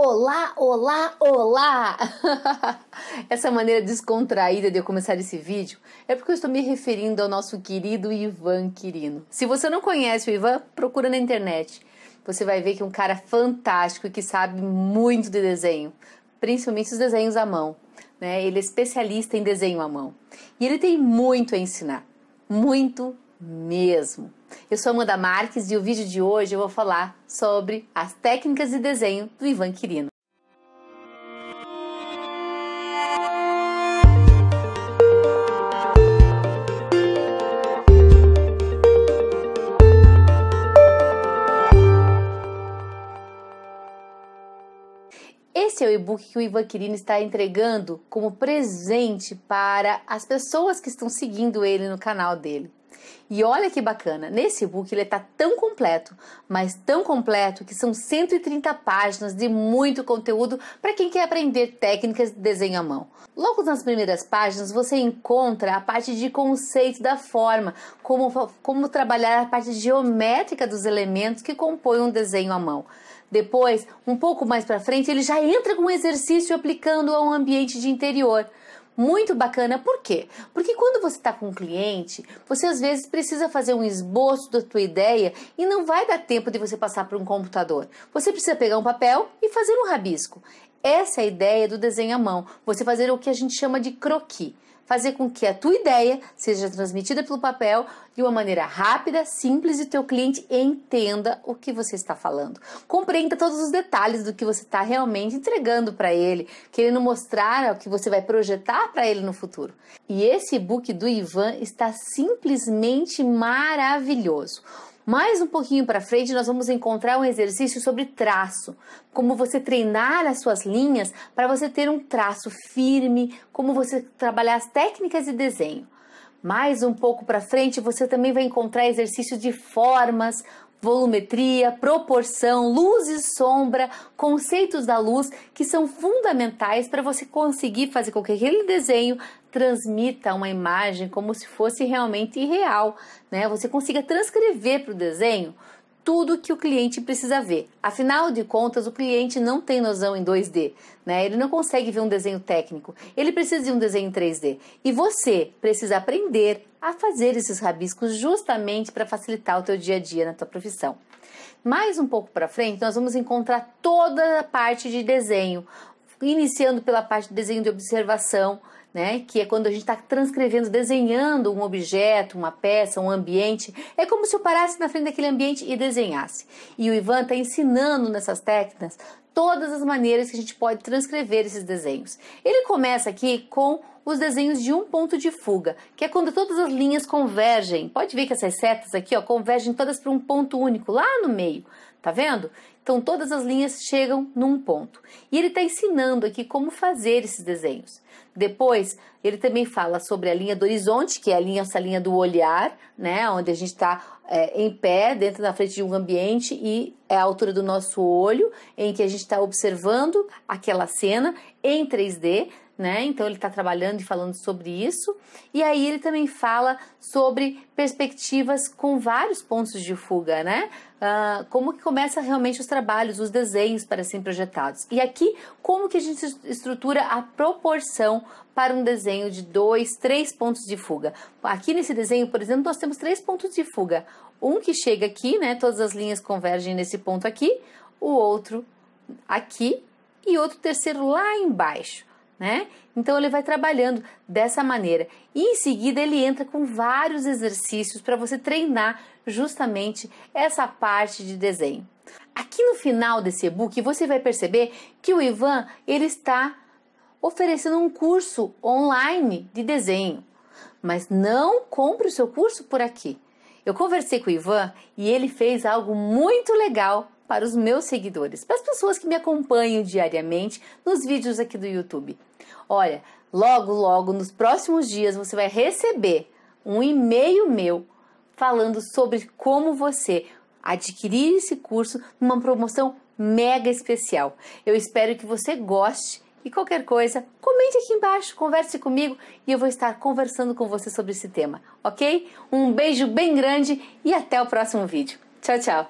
Olá, olá, olá! Essa maneira descontraída de eu começar esse vídeo é porque eu estou me referindo ao nosso querido Ivan Quirino. Se você não conhece o Ivan, procura na internet. Você vai ver que é um cara fantástico que sabe muito de desenho, principalmente os desenhos à mão. Né? Ele é especialista em desenho à mão. E ele tem muito a ensinar. Muito mesmo. Eu sou Amanda Marques e o vídeo de hoje eu vou falar sobre as técnicas de desenho do Ivan Quirino. Esse é o e-book que o Ivan Quirino está entregando como presente para as pessoas que estão seguindo ele no canal dele. E olha que bacana, nesse book ele está tão completo, mas tão completo que são 130 páginas de muito conteúdo para quem quer aprender técnicas de desenho à mão. Logo nas primeiras páginas você encontra a parte de conceito da forma, como, como trabalhar a parte geométrica dos elementos que compõem um desenho à mão. Depois, um pouco mais para frente, ele já entra com um exercício aplicando a um ambiente de interior muito bacana. Por quê? Porque quando você está com um cliente, você às vezes precisa fazer um esboço da tua ideia e não vai dar tempo de você passar para um computador. Você precisa pegar um papel e fazer um rabisco. Essa é a ideia do desenho à mão, você fazer o que a gente chama de croquis fazer com que a tua ideia seja transmitida pelo papel de uma maneira rápida, simples e teu cliente entenda o que você está falando. Compreenda todos os detalhes do que você está realmente entregando para ele, querendo mostrar o que você vai projetar para ele no futuro. E esse book do Ivan está simplesmente maravilhoso. Mais um pouquinho para frente, nós vamos encontrar um exercício sobre traço, como você treinar as suas linhas para você ter um traço firme, como você trabalhar as técnicas de desenho. Mais um pouco para frente, você também vai encontrar exercício de formas, volumetria, proporção, luz e sombra, conceitos da luz que são fundamentais para você conseguir fazer com que aquele desenho transmita uma imagem como se fosse realmente real, né? Você consiga transcrever para o desenho tudo que o cliente precisa ver. Afinal de contas, o cliente não tem noção em 2D, né? Ele não consegue ver um desenho técnico. Ele precisa de um desenho em 3D. E você precisa aprender a fazer esses rabiscos justamente para facilitar o teu dia a dia na tua profissão. Mais um pouco para frente, nós vamos encontrar toda a parte de desenho, iniciando pela parte de desenho de observação, né? Que é quando a gente está transcrevendo, desenhando um objeto, uma peça, um ambiente. É como se eu parasse na frente daquele ambiente e desenhasse. E o Ivan está ensinando nessas técnicas todas as maneiras que a gente pode transcrever esses desenhos. Ele começa aqui com os desenhos de um ponto de fuga, que é quando todas as linhas convergem. Pode ver que essas setas aqui ó, convergem todas para um ponto único lá no meio. Tá vendo? Então todas as linhas chegam num ponto. E ele está ensinando aqui como fazer esses desenhos. Depois, ele também fala sobre a linha do horizonte, que é a linha, essa linha do olhar, né? Onde a gente está é, em pé, dentro da frente de um ambiente, e é a altura do nosso olho, em que a gente está observando aquela cena em 3D. Né? Então ele está trabalhando e falando sobre isso. E aí ele também fala sobre perspectivas com vários pontos de fuga, né? uh, como que começa realmente os trabalhos, os desenhos para serem projetados. E aqui, como que a gente estrutura a proporção para um desenho de dois, três pontos de fuga. Aqui nesse desenho, por exemplo, nós temos três pontos de fuga. Um que chega aqui, né? Todas as linhas convergem nesse ponto aqui, o outro aqui e outro terceiro lá embaixo né? Então ele vai trabalhando dessa maneira. E em seguida ele entra com vários exercícios para você treinar justamente essa parte de desenho. Aqui no final desse e-book você vai perceber que o Ivan ele está oferecendo um curso online de desenho. Mas não compre o seu curso por aqui. Eu conversei com o Ivan e ele fez algo muito legal para os meus seguidores, para as pessoas que me acompanham diariamente nos vídeos aqui do YouTube. Olha, logo, logo, nos próximos dias, você vai receber um e-mail meu falando sobre como você adquirir esse curso numa promoção mega especial. Eu espero que você goste e qualquer coisa, comente aqui embaixo, converse comigo e eu vou estar conversando com você sobre esse tema, ok? Um beijo bem grande e até o próximo vídeo. Tchau, tchau!